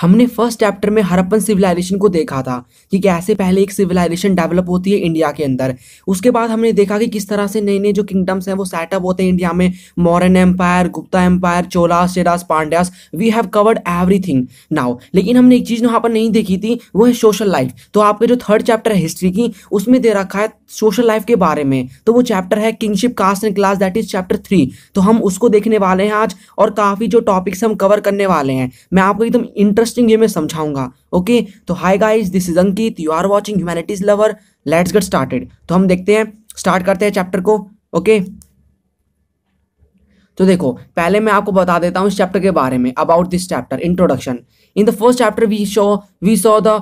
हमने first chapter में Harappan civilisation को देखा था कि कैसे पहले एक सिविलाइजेशन डेवलप होती है इंडिया के अंदर उसके बाद हमने देखा कि किस तरह से नए नए जो किंगडम्स हैं वो सेटअप होते हैं इंडिया में Mauryan empire Gupta empire Cholas Cheras Pandyas we have covered everything now लेकिन हमने एक चीज़ वहाँ पर नहीं देखी थी वो है सोशल लाइफ तो आपके जो थर्ड चैप्टर है हिस्ट्री की उसमें दे रखा है सोशल लाइफ के बारे में तो वो चैप्टर है kingship caste and class that is chapter three तो हम उसको देखने वाले हैं आज और काफ़ी जो टॉपिक्स हम कवर करने वाले हैं मैं आपको एकदम इंटरेस्ट इंटरेस्टिंग वे में समझाऊंगा ओके तो hi guys this is Ankit you are watching humanities lover let's get started तो हम देखते हैं स्टार्ट करते हैं चैप्टर को ओके तो देखो पहले मैं आपको बता देता हूँ इस चैप्टर के बारे में about this chapter introduction in the first chapter we show we saw the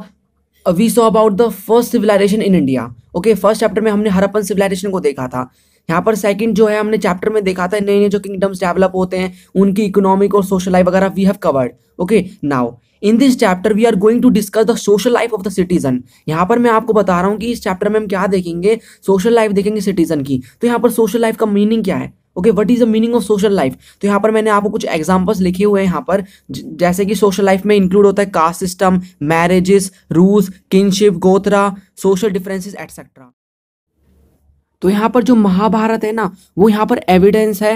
we saw about the first civilization in India okay first chapter में हमने हरप्पन सिविलाइजेशन को देखा था यहाँ पर सेकंड जो है हमने चैप्टर में देखा था नए नए जो किंगडम्स डेवलप होते हैं उनकी इकोनॉमिक और सोशल लाइफ वगैरह we have covered okay now in this chapter we are going to discuss the social life of the citizen यहाँ पर मैं आपको बता रहा हूँ कि इस चैप्टर में हम क्या देखेंगे सोशल लाइफ देखेंगे सिटीजन की तो यहाँ पर सोशल लाइफ का मीनिंग क्या है okay what is the meaning of social life तो यहाँ पर मैंने आपको कुछ एग्जाम्पल्स लिखे हुए हैं यहाँ पर जैसे कि सोशल लाइफ में इंक्लूड होता है caste system marriages rules kinship gotra social differences et cetera तो यहाँ पर जो महाभारत है ना वो यहाँ पर एविडेंस है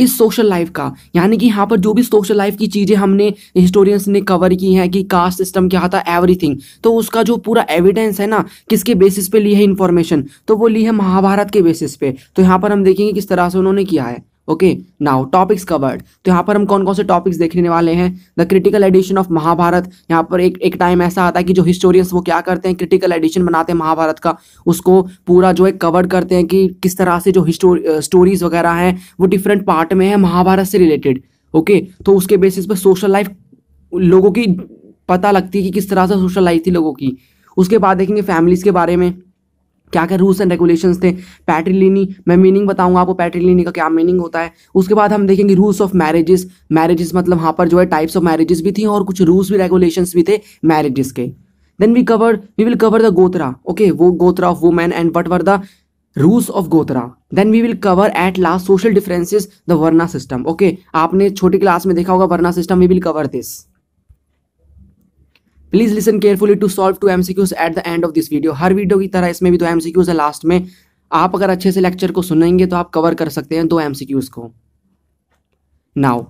इस सोशल लाइफ का यानी कि यहाँ पर जो भी सोशल लाइफ की चीज़ें हमने हिस्टोरियंस ने कवर की हैं कि कास्ट सिस्टम क्या था एवरीथिंग तो उसका जो पूरा एविडेंस है ना किसके बेसिस पे ली है इन्फॉर्मेशन तो वो ली है महाभारत के बेसिस पे तो यहाँ पर हम देखेंगे किस तरह से उन्होंने किया है ओके नाउ टॉपिक्स कवर्ड तो यहाँ पर हम कौन कौन से टॉपिक्स देखने वाले हैं the critical edition of Mahabharata यहाँ पर एक एक टाइम ऐसा आता है कि जो हिस्टोरियंस वो क्या करते हैं क्रिटिकल एडिशन बनाते हैं महाभारत का उसको पूरा जो है कवर करते हैं कि किस तरह से जो स्टोरीज वगैरह हैं वो डिफरेंट पार्ट में है महाभारत से रिलेटेड ओके तो उसके बेसिस पर सोशल लाइफ लोगों की पता लगती है कि किस तरह से सोशल लाइफ थी लोगों की उसके बाद देखेंगे फैमिलीज़ के बारे में क्या क्या रूल्स एंड रेगुलेशंस थे पैट्रिलिनी मैं मीनिंग बताऊंगा आपको पैट्रिलिनी का क्या मीनिंग होता है उसके बाद हम देखेंगे रूल्स ऑफ मैरिजेस मैरिजेस मतलब वहाँ पर जो है टाइप्स ऑफ मैरिजेस भी थी और कुछ रूल्स भी रेगुलेशंस भी थे मैरिजेस के then we cover we will cover the gotra okay वो gotra of women and what were the rules of gotra then we will cover at last social differences the varna system okay आपने छोटी क्लास में देखा होगा varna system we will cover this please listen carefully to solve two MCQs at the end of this video हर video की तरह इसमें भी दो एमसीक्यूज है लास्ट में आप अगर अच्छे से लेक्चर को सुनेंगे तो आप कवर कर सकते हैं दो एमसीक्यूज को नाउ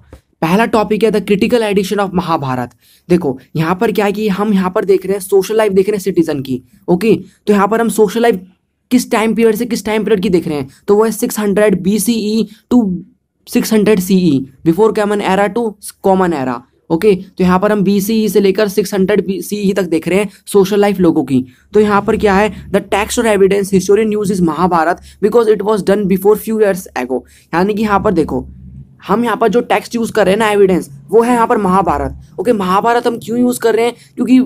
पहला टॉपिक है the critical edition of Mahabharata देखो यहाँ पर क्या है कि हम यहाँ पर देख रहे हैं सोशल लाइफ देख रहे हैं सिटीजन की ओके तो यहाँ पर हम सोशल लाइफ किस टाइम पीरियड से किस टाइम पीरियड की देख रहे हैं तो वो है six hundred B C E to six hundred C E before common era to common era okay तो यहाँ पर हम बी सी e से लेकर six hundred B C E तक देख रहे हैं सोशल लाइफ लोगों की तो यहाँ पर क्या है द टैक्स और evidence historian use is Mahabharata because it was done before few years ago यानी कि यहाँ पर देखो हम यहाँ पर जो टेक्स्ट यूज़ कर रहे हैं ना एविडेंस वो है यहाँ पर महाभारत ओके महाभारत हम क्यों यूज़ कर रहे हैं क्योंकि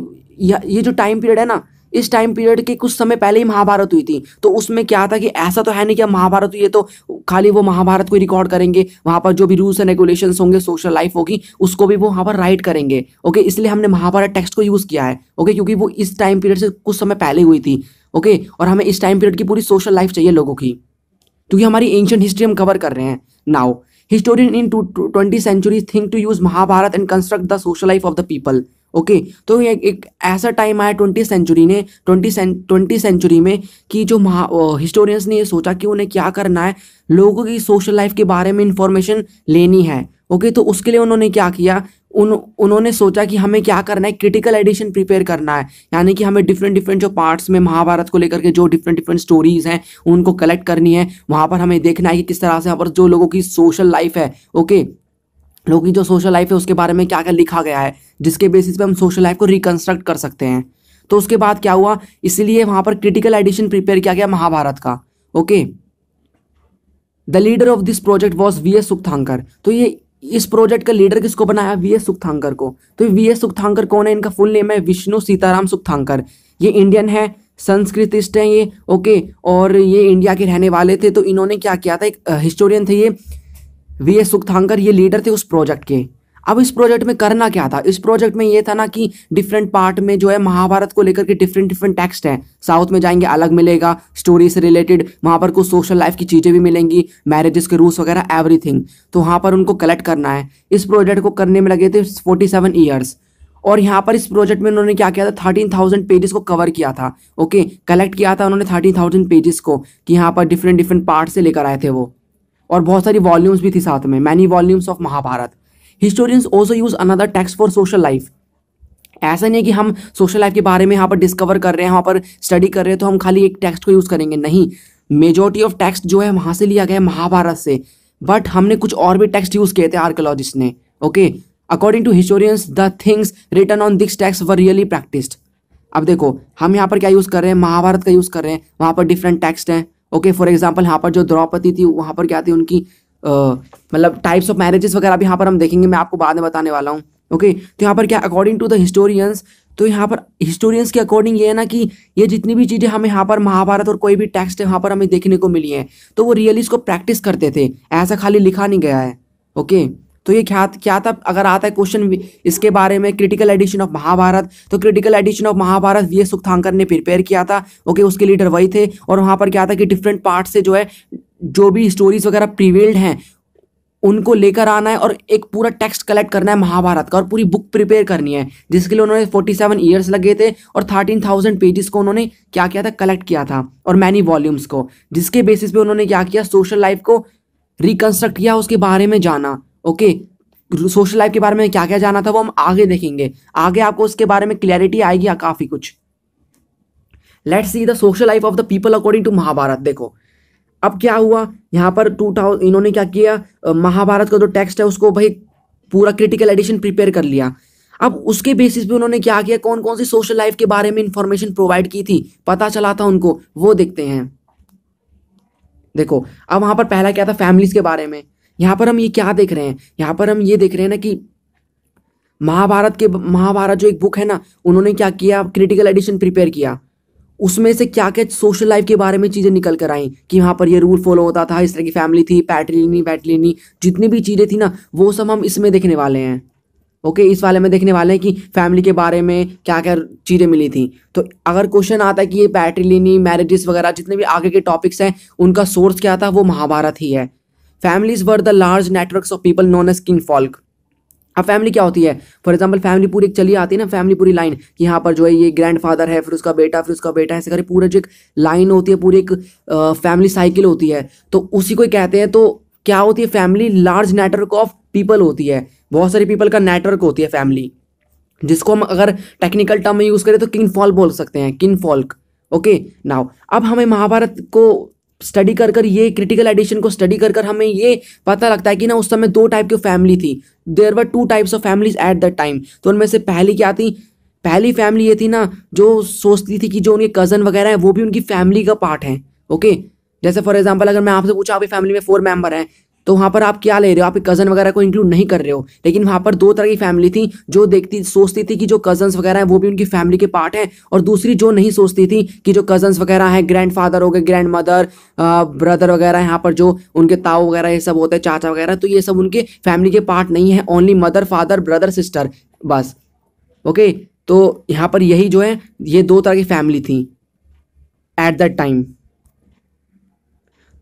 ये जो टाइम पीरियड है ना इस टाइम पीरियड के कुछ समय पहले ही महाभारत हुई थी तो उसमें क्या था कि ऐसा तो है नहीं कि महाभारत हुई है तो खाली वो महाभारत को रिकॉर्ड करेंगे वहाँ पर जो भी रूल्स एंड रेगुलेशन होंगे सोशल लाइफ होगी उसको भी वो वहाँ पर राइट करेंगे ओके इसलिए हमने महाभारत टेक्स्ट को यूज़ किया है ओके क्योंकि वो इस टाइम पीरियड से कुछ समय पहले हुई थी ओके और हमें इस टाइम पीरियड की पूरी सोशल लाइफ चाहिए लोगों की क्योंकि हमारी एंशियंट हिस्ट्री हम कवर कर रहे हैं now in to twenty century think to use Mahabharata and construct the social life of the people okay तो ये एक ऐसा टाइम आया ट्वेंटी सेंचुरी ने ट्वेंटी ट्वेंटी सेंचुरी में कि जो महा हिस्टोरियंस ने ये सोचा कि उन्हें क्या करना है लोगों की सोशल लाइफ के बारे में इंफॉर्मेशन लेनी है ओके तो उसके लिए उन्होंने क्या किया उन उन्होंने सोचा कि हमें क्या करना है क्रिटिकल एडिशन प्रिपेयर करना है यानी कि हमें डिफरेंट डिफरेंट जो पार्ट्स में महाभारत को लेकर के जो डिफरेंट डिफरेंट स्टोरीज हैं उनको कलेक्ट करनी है वहाँ पर हमें देखना है कि किस तरह से यहाँ पर जो लोगों की सोशल लाइफ है ओके लोगों की जो सोशल लाइफ है उसके बारे में क्या क्या लिखा गया है जिसके बेसिस पे हम सोशल लाइफ को रिकन्स्ट्रक्ट कर सकते हैं तो उसके बाद क्या हुआ इसलिए वहां पर क्रिटिकल एडिशन प्रिपेयर किया गया महाभारत का okay the leader of this project was V S Sukthankar तो ये इस प्रोजेक्ट का लीडर किसको बनाया वी एस सुखथांकर को तो वी एस सुखथांकर कौन है इनका फुल नेम है विष्णु सीताराम सुखथांकर ये इंडियन है संस्कृतिस्ट हैं ये ओके और ये इंडिया के रहने वाले थे तो इन्होंने क्या किया था एक हिस्टोरियन थे ये वी एस सुखथांकर ये लीडर थे उस प्रोजेक्ट के अब इस प्रोजेक्ट में करना क्या था इस प्रोजेक्ट में ये था ना कि डिफरेंट पार्ट में जो है महाभारत को लेकर के डिफरेंट डिफरेंट टेक्स्ट हैं साउथ में जाएंगे अलग मिलेगा स्टोरी से रिलेटेड वहाँ पर कुछ सोशल लाइफ की चीज़ें भी मिलेंगी मैरिजेस के रूल्स वगैरह एवरीथिंग तो वहाँ पर उनको कलेक्ट करना है इस प्रोजेक्ट को करने में लगे थे फोर्टी सेवन ईयर्स और यहाँ पर इस प्रोजेक्ट में उन्होंने क्या किया था थर्टीन थाउजेंड पेजेस को कवर किया था ओके कलेक्ट किया था उन्होंने थर्टीन थाउजेंड पेजेस को कि यहाँ पर डिफरेंट डिफरेंट पार्ट से लेकर आए थे वो और बहुत सारी वॉल्यूम्स भी थी साथ में many volumes of Mahabharata historians also use another text for social life ऐसा नहीं है कि हम सोशल लाइफ के बारे में यहाँ पर डिस्कवर कर रहे हैं वहाँ पर स्टडी कर रहे हैं तो हम खाली एक टेक्स्ट को यूज़ करेंगे नहीं मेजोरिटी ऑफ टेक्स्ट जो है वहाँ से लिया गया है महाभारत से बट हमने कुछ और भी टेक्स्ट यूज़ किए थे आर्कोलॉजिस्ट ने okay according to historians the things written on this text were really practised अब देखो हम यहाँ पर क्या यूज़ कर रहे हैं महाभारत का यूज़ कर रहे हैं वहाँ पर डिफरेंट टेक्स्ट हैं ओके फॉर एग्जाम्पल यहाँ पर जो द्रौपदी थी वहाँ पर क्या थी उनकी मतलब टाइप्स ऑफ मैरिजेस वगैरह भी यहाँ पर हम देखेंगे मैं आपको बाद में बताने वाला हूँ ओके okay, तो यहाँ पर क्या अकॉर्डिंग टू द हिस्टोरियंस तो यहाँ पर हिस्टोरियंस के अकॉर्डिंग ये है ना कि ये जितनी भी चीज़ें हमें यहाँ पर महाभारत और कोई भी टेक्स्ट है वहाँ पर हमें देखने को मिली है तो वो रियली इसको प्रैक्टिस करते थे ऐसा खाली लिखा नहीं गया है ओके okay? तो ये क्या क्या था अगर आता है क्वेश्चन इसके बारे में क्रिटिकल एडिशन ऑफ महाभारत तो critical edition of Mahabharata V S Sukthankar ने प्रिपेयर किया था ओके उसके लीडर वही थे और वहाँ पर क्या था कि डिफरेंट पार्ट से जो है जो भी स्टोरीज वगैरह प्रीवेल्ड हैं उनको लेकर आना है और एक पूरा टेक्स्ट कलेक्ट करना है महाभारत का और पूरी बुक प्रिपेयर करनी है जिसके लिए उन्होंने 47 सेवन ईयर्स लगे थे और 13,000 पेजेस को उन्होंने क्या किया था कलेक्ट किया था और मैनी वॉल्यूम्स को जिसके बेसिस पे उन्होंने क्या किया सोशल लाइफ को रिकन्स्ट्रक्ट किया उसके बारे में जाना ओके सोशल लाइफ के बारे में क्या क्या जाना था वो हम आगे देखेंगे आगे आपको उसके बारे में क्लैरिटी आएगी काफ़ी कुछ let's see the social life of the people according to Mahabharata देखो अब क्या हुआ यहाँ पर टू थाउजेंड इन्होंने क्या किया महाभारत का जो टेक्स्ट है उसको भाई पूरा क्रिटिकल एडिशन प्रिपेयर कर लिया अब उसके बेसिस पे उन्होंने क्या किया कौन कौन सी सोशल लाइफ के बारे में इंफॉर्मेशन प्रोवाइड की थी पता चला था उनको वो देखते हैं देखो अब वहां पर पहला क्या था फैमिलीज के बारे में यहाँ पर हम ये क्या देख रहे हैं यहाँ पर हम ये देख रहे हैं ना कि महाभारत के महाभारत जो एक बुक है ना उन्होंने क्या किया क्रिटिकल एडिशन प्रिपेयर किया उसमें से क्या क्या सोशल लाइफ के बारे में चीज़ें निकल कर आई कि यहाँ पर ये रूल फॉलो होता था इस तरह की फैमिली थी पैटलिनी पैटलिनी जितनी भी चीज़ें थी ना वो सब हम इसमें देखने वाले हैं ओके इस वाले में देखने वाले हैं कि फैमिली के बारे में क्या क्या चीज़ें मिली थी तो अगर क्वेश्चन आता है कि ये पैटलिनी मैरिजेस वगैरह जितने भी आगे के टॉपिक्स हैं उनका सोर्स क्या था वो महाभारत ही है families were the large network of people known as kinfolk अब फैमिली क्या होती है फॉर एग्जाम्पल फैमिली पूरी एक चली आती है ना फैमिली पूरी लाइन कि यहाँ पर जो है ये ग्रैंड फादर है फिर उसका बेटा फिर उसका बेटा ऐसे करके पूरा जो एक लाइन होती है पूरी एक फैमिली साइकिल होती है तो उसी को ही कहते हैं तो क्या होती है family large network of people होती है बहुत सारी पीपल का नेटवर्क होती है फैमिली जिसको हम अगर टेक्निकल टर्म में यूज़ करें तो किंग फॉल बोल सकते हैं किंग फॉल्क ओके नाउ अब हमें महाभारत को स्टडी कर कर ये क्रिटिकल एडिशन को स्टडी कर कर हमें ये पता लगता है कि ना उस समय दो टाइप की फैमिली थी there were two types of families at that time तो उनमें से पहली क्या थी पहली फैमिली ये थी ना जो सोचती थी कि जो उनके कज़न वगैरह हैं वो भी उनकी फैमिली का पार्ट है ओके जैसे फॉर एग्जाम्पल अगर मैं आपसे पूछा आपकी फैमिली में फोर मेंबर हैं तो वहाँ पर आप क्या ले रहे हो आप कज़न वगैरह को इंक्लूड नहीं कर रहे हो लेकिन वहाँ पर दो तरह की फैमिली थी जो देखती सोचती थी कि जो कज़न्स वगैरह हैं वो भी उनकी फैमिली के पार्ट हैं और दूसरी जो नहीं सोचती थी कि जो कज़न्स वगैरह हैं ग्रैंड फादर हो गए ग्रैंड मदर ब्रदर वगैरह यहाँ पर जो उनके ताऊ वगैरह ये सब होते हैं चाचा वगैरह तो ये सब उनके फैमिली के पार्ट नहीं है only mother father brother sister बस ओके तो यहाँ पर यही जो है ये दो तरह की फैमिली थी एट दैट टाइम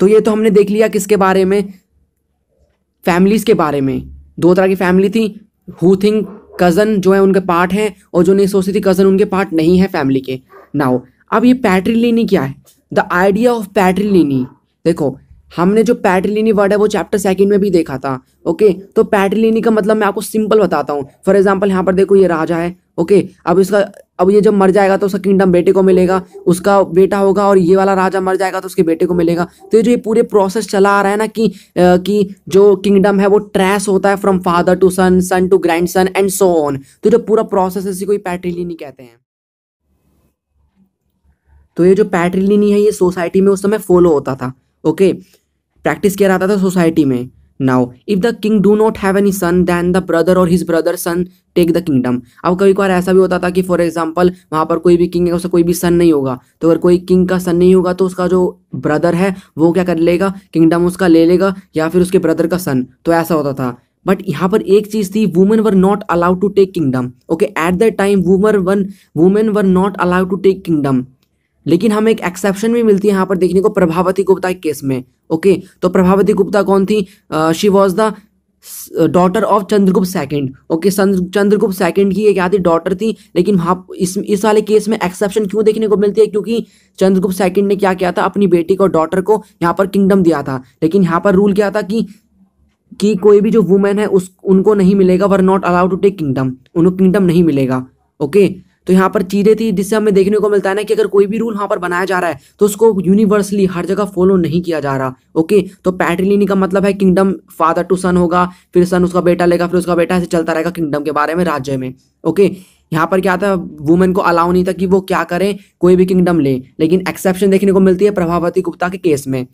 तो ये तो हमने देख लिया किसके बारे में फैमिलीज़ के बारे में दो तरह की फैमिली थी हु थिंक कज़न जो है उनके पार्ट हैं और जो नहीं सोचती थी कज़न उनके पार्ट नहीं है फैमिली के नाउ अब ये पैट्रीलिनी क्या है द आइडिया ऑफ पैट्रिलिनी देखो हमने जो पैट्रिलिनी वर्ड है वो चैप्टर सेकंड में भी देखा था ओके तो पैट्रिलिनी का मतलब मैं आपको सिंपल बताता हूँ फॉर एग्जाम्पल यहाँ पर देखो ये राजा है ओके अब इसका अब ये जब मर जाएगा तो उसका किंगडम बेटे को मिलेगा उसका बेटा होगा और ये वाला राजा मर जाएगा तो उसके बेटे को मिलेगा तो ये जो ये पूरे प्रोसेस चला आ रहा है ना कि आ, कि जो किंगडम है वो ट्रैस होता है from father to son son to grandson and so on तो जो पूरा प्रोसेस इसी कोई को नहीं कहते हैं तो ये जो पैट्रिलिनी है ये सोसाइटी में उस समय फॉलो होता था ओके प्रैक्टिस किया जाता था सोसाइटी में now if the king do not have any son then the brother और his brother son take the kingdom अब कभी कभार ऐसा भी होता था कि फॉर एग्जाम्पल वहाँ पर कोई भी किंग है उसका कोई भी सन नहीं होगा तो अगर कोई किंग का सन नहीं होगा तो उसका जो ब्रदर है वो क्या कर लेगा किंगडम उसका ले लेगा या फिर उसके ब्रदर का सन तो ऐसा होता था बट यहाँ पर एक चीज थी women were not allowed to take kingdom okay at the time women one women were not allowed to take kingdom लेकिन हमें एक एक्सेप्शन भी मिलती है यहाँ पर देखने को प्रभावती गुप्ता के केस में ओके तो प्रभावती गुप्ता कौन थी she was the daughter of Chandragupta second okay Chandragupta second की एक आधी डॉटर थी लेकिन वहाँ इस इस वाले केस में एक्सेप्शन क्यों देखने को मिलती है क्योंकि चंद्रगुप्त सेकंड ने क्या किया था अपनी बेटी को डॉटर को यहाँ पर किंगडम दिया था लेकिन यहाँ पर रूल क्या था कि कि कोई भी जो वुमेन है उस उनको नहीं मिलेगा were not allowed to take kingdom उनको किंगडम नहीं मिलेगा ओके okay? तो यहाँ पर चीज़ें थी जिससे हमें देखने को मिलता है ना कि अगर कोई भी रूल यहाँ पर बनाया जा रहा है तो उसको यूनिवर्सली हर जगह फॉलो नहीं किया जा रहा ओके तो पैट्रिलिनी का मतलब है किंगडम फादर टू सन होगा फिर सन उसका बेटा लेगा फिर उसका बेटा ऐसे चलता रहेगा किंगडम के बारे में राज्य में ओके यहाँ पर क्या था वुमेन को अलाउ नहीं था कि वो क्या करें कोई भी किंगडम ले लेकिन एक्सेप्शन देखने को मिलती है प्रभावती गुप्ता के केस में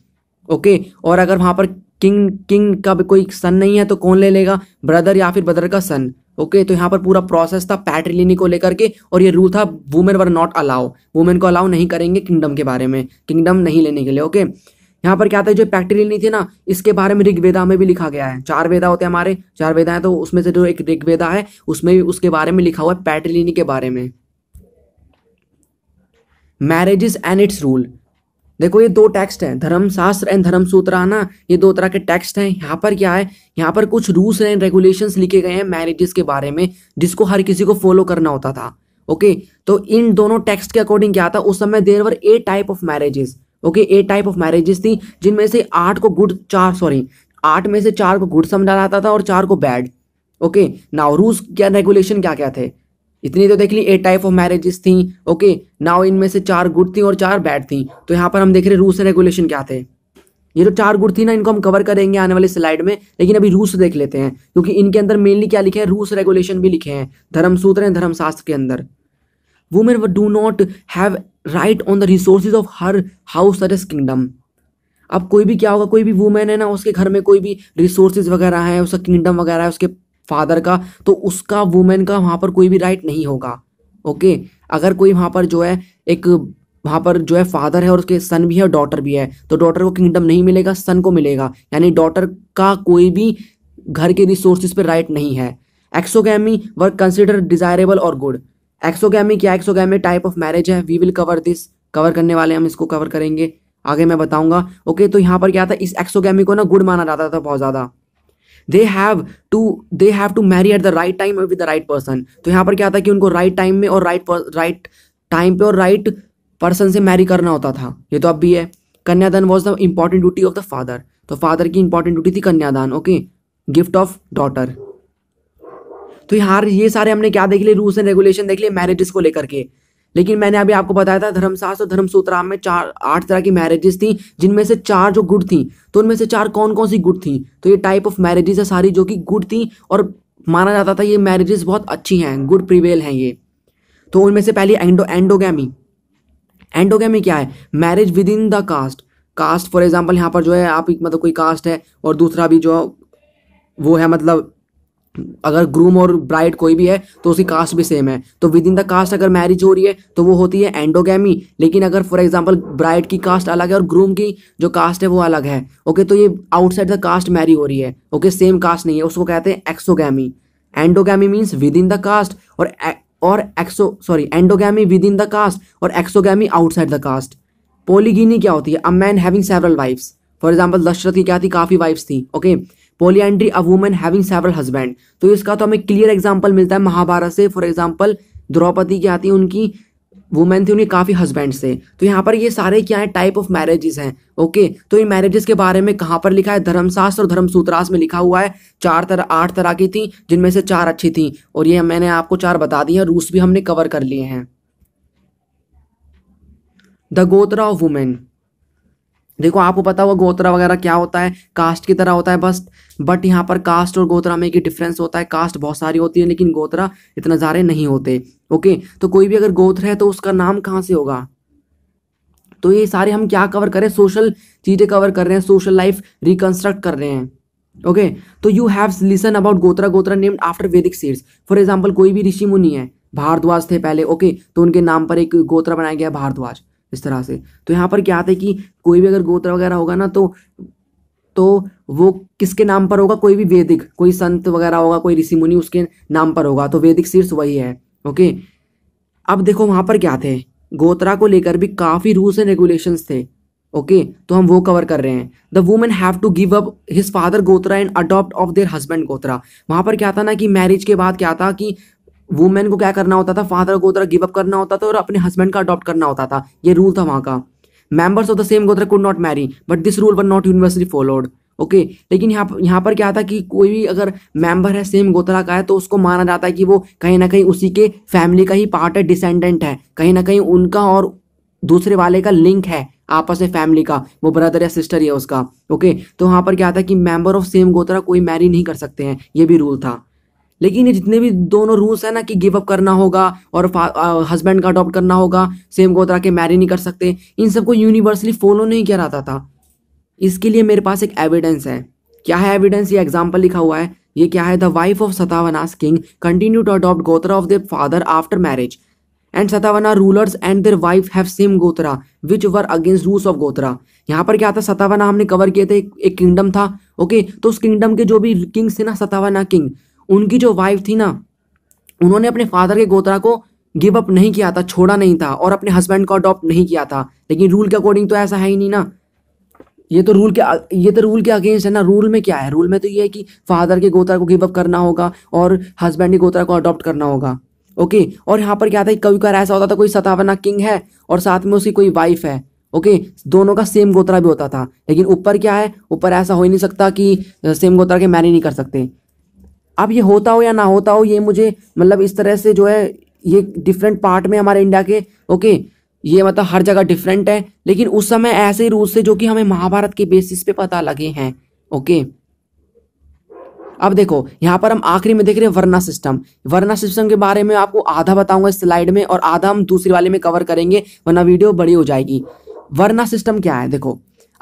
ओके और अगर वहाँ पर किंग किंग का कोई सन नहीं है तो कौन ले लेगा ब्रदर या फिर ब्रदर का सन ओके तो यहाँ पर पूरा प्रोसेस था पैट रिलीनी को लेकर के और ये रूल था women were not allow women को अलाउ नहीं करेंगे किंगडम के बारे में किंगडम नहीं लेने के लिए ओके यहाँ पर क्या था जो पैट थी ना इसके बारे में ऋग्वेदा में भी लिखा गया है चार वेदा होते हैं हमारे चार वेदा है तो उसमें से जो एक ऋग्वेदा है उसमें भी उसके बारे में लिखा हुआ है पैट के बारे में मैरिजेस एंड इट्स रूल देखो ये दो टेक्स्ट हैं धर्मशास्त्र एंड धर्म सूत्राना ये दो तरह के टेक्स्ट हैं यहाँ पर क्या है यहाँ पर कुछ रूल्स एंड रेगुलेशंस लिखे गए हैं मैरिजेस के बारे में जिसको हर किसी को फॉलो करना होता था ओके तो इन दोनों टेक्स्ट के अकॉर्डिंग क्या था उस समय there were a type of marriages okay a type of marriages थी जिनमें से आठ को गुड चार सॉरी आठ में से चार को गुड समझा जाता था और चार को बैड ओके नाउ रूल्स क्या रेगुलेशन क्या क्या थे इतनी तो देख ली एट टाइप ऑफ मैरिजेस थी ओके नाउ इनमें से चार गुड थी और चार बैड थी तो यहाँ पर हम देख रहे रूल्स एंड रेगुलेशन क्या थे ये जो चार गुड थी ना इनको हम कवर करेंगे आने वाले स्लाइड में लेकिन अभी रूल्स देख लेते हैं क्योंकि इनके अंदर मेनली क्या लिखे हैं रूल्स रेगुलेशन भी लिखे हैं धर्म सूत्र हैं धर्मशास्त्र के अंदर women do not have right on the resources of her house sir kingdom अब कोई भी क्या होगा कोई भी वुमेन है ना उसके घर में कोई भी रिसोर्सेज वगैरह है उसका किंगडम वगैरह है उसके फादर का तो उसका वुमेन का वहाँ पर कोई भी राइट नहीं होगा ओके अगर कोई वहाँ पर जो है एक वहाँ पर जो है फादर है और उसके सन भी है और डॉटर भी है तो डॉटर को किंगडम नहीं मिलेगा सन को मिलेगा यानी डॉटर का कोई भी घर के रिसोर्सिस पर राइट नहीं है एक्सोगैमी वर कंसिडर डिजायरेबल और गुड एक्सोगैमी क्या एक्सोगैमी टाइप ऑफ मैरिज है we will cover this cover करने वाले हम इसको कवर करेंगे आगे मैं बताऊंगा ओके तो यहाँ पर क्या था इस एक्सोगैमी को ना गुड माना जाता था बहुत ज़्यादा they have to they have to marry at the right time with the right person तो यहाँ पर क्या था कि उनको राइट टाइम में और राइट राइट टाइम पे और राइट right पर्सन से मैरी करना होता था ये तो अब भी है kanyadaan was the important duty of the father तो फादर की इंपॉर्टेंट ड्यूटी थी kanyadaan okay gift of daughter तो यहाँ ये सारे हमने क्या देख लिए रूल्स एंड रेगुलेशन देख लिए मैरिजेस को लेकर के लेकिन मैंने अभी आपको बताया था धर्मशास्त्र और धर्मसूत्राम में चार आठ तरह की मैरिजेस थी जिनमें से चार जो गुड थी तो उनमें से चार कौन कौन सी गुड थी तो ये टाइप ऑफ मैरिजेस है सारी जो कि गुड थी और माना जाता था ये मैरिजेस बहुत अच्छी हैं गुड प्रिवेल हैं ये तो उनमें से पहली एंडो एंडोगैमी एंडोगैमी क्या है marriage within the caste caste for example यहाँ पर जो है आप मतलब कोई कास्ट है और दूसरा भी जो वो है मतलब अगर ग्रूम और ब्राइड कोई भी है तो उसकी कास्ट भी सेम है तो विद इन द कास्ट अगर मैरिज हो रही है तो वो होती है एंडोगैमी लेकिन अगर फॉर एग्जाम्पल ब्राइड की कास्ट अलग है और ग्रूम की जो कास्ट है वो अलग है ओके तो ये आउटसाइड द कास्ट मैरी हो रही है ओके सेम कास्ट नहीं है उसको कहते हैं exogamy endogamy means within the caste और e- और exo sorry endogamy within the caste और exogamy outside the caste polygyny क्या होती है a man having several wifes for example Dashrath की क्या थी काफ़ी वाइफ्स थी okay okay? Polyandry a women having several husband तो इसका तो हमें क्लियर एग्जाम्पल मिलता है महाभारत से फॉर एग्जाम्पल द्रौपदी क्या थी उनकी वुमेन थी उन्हें काफ़ी हस्बैंड से तो यहाँ पर ये सारे क्या है टाइप ऑफ मैरिजेस हैं ओके तो इन मैरिजेस के बारे में कहाँ पर लिखा है धर्मशास्त्र और धर्म में लिखा हुआ है चार तरह आठ तरह की थी जिनमें से चार अच्छी थी और ये मैंने आपको चार बता दी हैं रूस भी हमने कवर कर लिए हैं द गोत्रा ऑफ वुमेन देखो आपको पता होगा गोत्रा वगैरह क्या होता है कास्ट की तरह होता है बस बट यहाँ पर कास्ट और गोत्रा में एक ही डिफरेंस होता है कास्ट बहुत सारी होती है लेकिन गोत्रा इतना सारे नहीं होते ओके तो कोई भी अगर गोत्र है तो उसका नाम कहाँ से होगा तो ये सारे हम क्या कवर करें सोशल चीज़ें कवर कर रहे हैं सोशल लाइफ रिकन्स्ट्रक्ट कर रहे हैं ओके तो you have listen about gotra gotra named after Vedic सीड्स फॉर एग्जाम्पल कोई भी ऋषि मुनि है भारद्वाज थे पहले ओके तो उनके नाम पर एक गोत्रा बनाया गया भारद्वाज इस तरह से तो यहाँ पर क्या आता है कि कोई भी अगर गोत्र वगैरह होगा ना तो तो वो किसके नाम पर होगा कोई भी वैदिक कोई संत वगैरह होगा कोई ऋषि मुनि उसके नाम पर होगा तो वैदिक शीर्ष वही है ओके अब देखो वहाँ पर क्या थे गोत्रा को लेकर भी काफ़ी रूल्स एंड रेगुलेशन थे ओके तो हम वो कवर कर रहे हैं the women have to give up his father gotra and adopt of their husband gotra वहाँ पर क्या था ना कि मैरिज के बाद क्या था कि वुमेन को क्या करना होता था फादर गोत्र गिव अप करना होता था और अपने हस्बैंड का अडॉप्ट करना होता था ये रूल था वहाँ का members of the same gotra could not marry but this rule were not universally followed okay लेकिन यहाँ यहाँ पर क्या था कि कोई भी अगर मेंबर है सेम गोत्रा का है तो उसको माना जाता है कि वो कहीं ना कहीं उसी के फैमिली का ही पार्ट है डिसेंडेंट है कहीं ना कहीं उनका और दूसरे वाले का लिंक है आपस में फैमिली का वो ब्रदर या सिस्टर है उसका ओके तो वहाँ पर क्या था कि मेंबर ऑफ सेम गोत्रा कोई मैरी नहीं कर सकते हैं ये भी रूल था लेकिन ये जितने भी दोनों रूल्स हैं ना कि गिव अप करना होगा और हस्बैंड का अडॉप्ट करना होगा सेम गोत्रा के मैरी नहीं कर सकते इन सबको यूनिवर्सली फॉलो नहीं किया जाता था इसके लिए मेरे पास एक एविडेंस है क्या है एविडेंस ये एग्जाम्पल लिखा हुआ है ये क्या है the wife of Satavahanas king continue to adopt gotra of their father after marriage and Satavahana rulers and their wife have same gotra which were against rules of gotra यहाँ पर क्या था सतावना हमने कवर किए थे एक किंगडम था ओके तो उस किंगडम के जो भी किंग्स थे ना सतावना किंग उनकी जो वाइफ थी ना उन्होंने अपने फादर के गोत्रा को गिव अप नहीं किया था छोड़ा नहीं था और अपने हस्बैंड को अडॉप्ट नहीं किया था लेकिन रूल के अकॉर्डिंग तो ऐसा है ही नहीं ना ये तो रूल के ये तो रूल के अगेंस्ट है ना रूल में क्या है रूल में तो ये है कि फादर के गोत्रा को गिव अप करना होगा और हस्बैंड के गोत्रा को अडॉप्ट करना होगा ओके और यहाँ पर क्या था कभी कभार ऐसा होता था कोई सतावना किंग है और साथ में उसकी कोई वाइफ है ओके दोनों का सेम गोत्रा भी होता था लेकिन ऊपर क्या है ऊपर ऐसा हो ही नहीं सकता कि सेम गोत्रा के मैरिज नहीं कर सकते अब ये होता हो या ना होता हो ये मुझे मतलब इस तरह से जो है ये डिफरेंट पार्ट में हमारे इंडिया के ओके ये मतलब हर जगह डिफरेंट है लेकिन उस समय ऐसे ही रूल्स थे जो कि हमें महाभारत के बेसिस पे पता लगे हैं ओके अब देखो यहाँ पर हम आखिरी में देख रहे हैं वर्णा सिस्टम वर्णा सिस्टम के बारे में आपको आधा बताऊंगा इस स्लाइड में और आधा हम दूसरी वाले में कवर करेंगे वरना वीडियो बड़ी हो जाएगी वर्णा सिस्टम क्या है देखो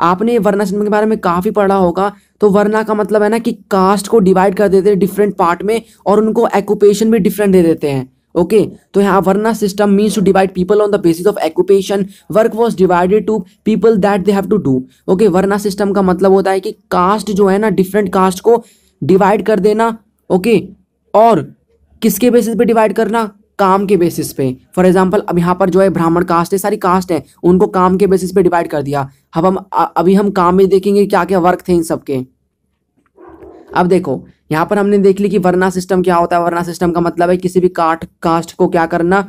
आपने वर्णा सिस्टम के बारे में काफ़ी पढ़ा होगा तो वरना का मतलब है ना कि कास्ट को डिवाइड कर देते हैं डिफरेंट पार्ट में और उनको एक्यूपेशन भी डिफरेंट दे देते हैं ओके okay, तो यहाँ varna system means to divide people on the basis of occupation work was divided to people that they have to do okay varna system का मतलब होता है कि कास्ट जो है ना डिफरेंट कास्ट को डिवाइड कर देना ओके okay, और किसके बेसिस पे डिवाइड करना काम के बेसिस पे फॉर एग्जाम्पल अब यहाँ पर जो है ब्राह्मण कास्ट है सारी कास्ट है उनको काम के बेसिस पे डिवाइड कर दिया अब हम अभी हम काम में देखेंगे क्या क्या वर्क थे इन सबके अब देखो यहाँ पर हमने देख ली कि वर्णा सिस्टम क्या होता है वर्णा सिस्टम का मतलब है किसी भी काट कास्ट को क्या करना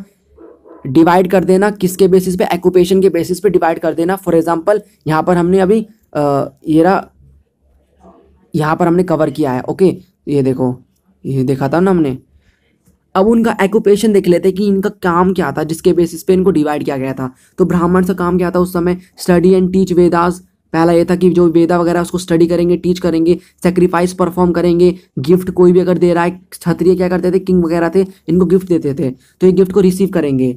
डिवाइड कर देना किसके बेसिस पे एक्यूपेशन के बेसिस पे डिवाइड कर देना फॉर एग्जाम्पल यहाँ पर हमने अभी ये रहा यहाँ पर हमने कवर किया है ओके ये देखो ये देखा था ना हमने अब उनका एक्यूपेशन देख लेते हैं कि इनका काम क्या था जिसके बेसिस पे इनको डिवाइड किया गया था तो ब्राह्मण का काम क्या था उस समय स्टडी एंड टीच वेदास पहला ये था कि जो वेदा वगैरह उसको स्टडी करेंगे टीच करेंगे सेक्रीफाइस परफॉर्म करेंगे गिफ्ट कोई भी अगर दे रहा है क्षत्रिय क्या करते थे किंग वगैरह थे इनको गिफ्ट देते थे तो ये गिफ्ट को रिसीव करेंगे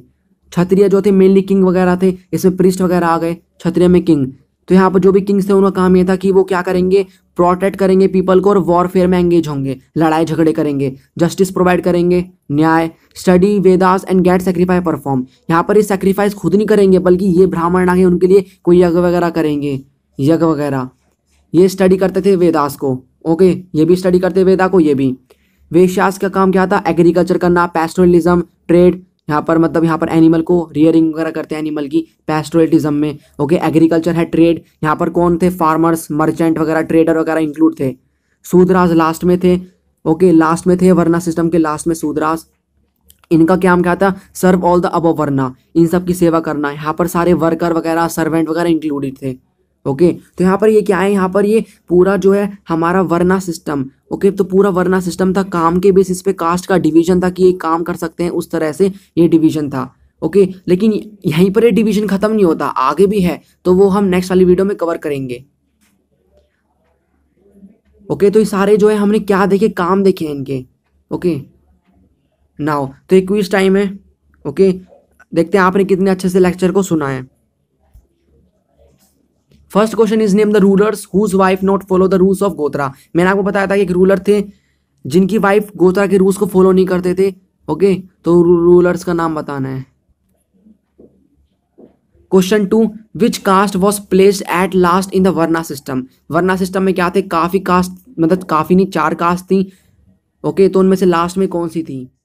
क्षत्रिय जो थे मेनली किंग वगैरह थे इसमें प्रिस्ट वगैरह आ गए क्षत्रिय में किंग तो यहाँ पर जो भी किंग्स थे उनका काम यह था कि वो क्या करेंगे प्रोटेक्ट करेंगे पीपल को और वॉरफेयर में एंगेज होंगे लड़ाई झगड़े करेंगे जस्टिस प्रोवाइड करेंगे न्याय study Vedas and get sacrifice perform यहाँ पर ये सेक्रीफाइस खुद नहीं करेंगे बल्कि ये ब्राह्मण आगे उनके लिए कोई यज्ञ वगैरह करेंगे यज्ञ वगैरह ये स्टडी करते थे वेदास को ओके ये भी स्टडी करते वेदा को ये भी वेश्यास का काम क्या था एग्रीकल्चर करना पेस्टोरलिज्म ट्रेड यहाँ पर मतलब यहाँ पर एनिमल को रियरिंग वगैरह करते हैं एनिमल की पेस्टोरेटिज्म में ओके एग्रीकल्चर है ट्रेड यहाँ पर कौन थे फार्मर्स मर्चेंट वगैरह ट्रेडर वगैरह इंक्लूड थे सूदराज लास्ट में थे ओके लास्ट में थे वरना सिस्टम के लास्ट में सूदराज इनका क्या हम क्या था सर्व ऑल द अबव वरना इन सब की सेवा करना यहाँ पर सारे वर्कर वगैरह सर्वेंट वगैरह इंक्लूडेड थे ओके तो यहाँ पर ये क्या है यहाँ पर ये पूरा जो है हमारा वरना सिस्टम ओके तो पूरा वरना सिस्टम था काम के बेसिस पे कास्ट का डिवीजन था कि ये काम कर सकते हैं उस तरह से ये डिवीजन था ओके लेकिन यहीं पर ये डिवीजन खत्म नहीं होता आगे भी है तो वो हम नेक्स्ट वाली वीडियो में कवर करेंगे ओके तो ये सारे जो है हमने क्या देखे काम देखे हैं इनके ओके नाउ तो एक टाइम है ओके देखते हैं आपने कितने अच्छे से लेक्चर को सुना है first question is name the rulers whose wife not follow the rules of gotra मैंने आपको बताया था कि एक रूलर थे जिनकी वाइफ गोत्रा के रूल्स को फॉलो नहीं करते थे ओके तो रूलर्स का नाम बताना है question two which caste was placed at last in the varna system varna system में क्या थे काफ़ी कास्ट मतलब काफ़ी नहीं चार कास्ट थी ओके तो उनमें से लास्ट में कौन सी थी